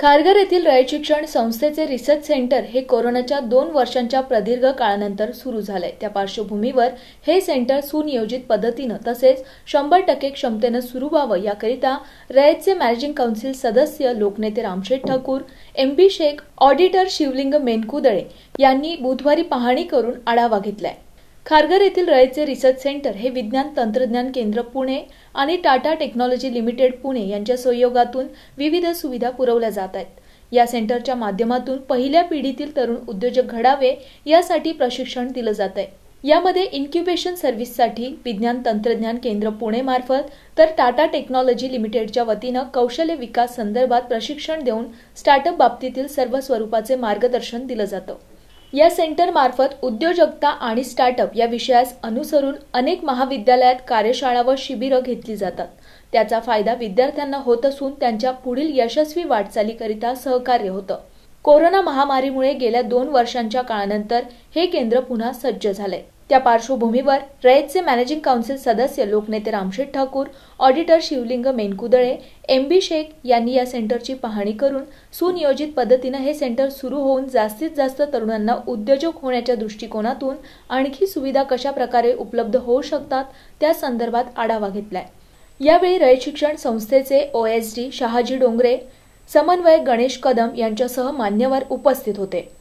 खारघर येथील रयत शिक्षण संस्थेचे रिसर्च सेंटर हे कोरोनाच्या दोन वर्षांच्या प्रदीर्घ काळानंतर सुरू झालंय त्या पार्श्वभूमीवर हे सेंटर सुनियोजित पद्धतीनं तसेच शंभर टक्के क्षमतेनं सुरू व्हावं याकरिता रयतचे मॅनेजिंग काउन्सिल सदस्य लोकनेते रामशेठ ठाकूर एम शेख ऑडिटर शिवलिंग मेनकुदळे यांनी बुधवारी पाहणी करून आढावा घेतलाय खारघर येथील रयतचे रिसर्च सेंटर हे विज्ञान तंत्रज्ञान केंद्र पुणे आणि टाटा टेक्नॉलॉजी लिमिटेड पुणे यांच्या सहयोगातून विविध सुविधा पुरवल्या जात आहेत या सेंटरच्या माध्यमातून पहिल्या पिढीतील तरुण उद्योजक घडावे यासाठी प्रशिक्षण दिलं जात आहे यामध्ये इन्क्युबेशन सर्व्हिससाठी विज्ञान तंत्रज्ञान केंद्र पुणे मार्फत तर टाटा टेक्नॉलॉजी लिमिटेडच्या वतीनं कौशल्य विकास संदर्भात प्रशिक्षण देऊन स्टार्टअप बाबतीतील सर्व स्वरूपाचे मार्गदर्शन दिलं जातं या सेंटरमार्फत उद्योजकता आणि स्टार्टअप या विषयास अनुसरून अनेक महाविद्यालयात कार्यशाळा व शिबिरं घेतली जातात त्याचा फायदा विद्यार्थ्यांना होत असून त्यांच्या पुढील यशस्वी वाटचालीकरिता सहकार्य होतं कोरोना महामारीमुळे गेल्या दोन वर्षांच्या काळानंतर हे केंद्र पुन्हा सज्ज झालंय त्या पार्श्वभूमीवर रयतचे मॅनेजिंग काउन्सिल सदस्य लोकनेते Ramsheth Thakur auditor Shivling Menkudale M B Shaikh यांनी या सेंटरची पाहणी करून सुनियोजित पद्धतीनं हे सेंटर सुरू होऊन जास्तीत जास्त तरुणांना उद्योजक होण्याच्या दृष्टिकोनातून आणखी सुविधा कशा प्रकारे उपलब्ध होऊ शकतात त्या संदर्भात आढावा घेतलाय यावेळी रयत शिक्षण संस्थेचे ओएसडी शहाजी डोंगरे समन्वयक गणेश कदम यांच्यासह मान्यवर उपस्थित होते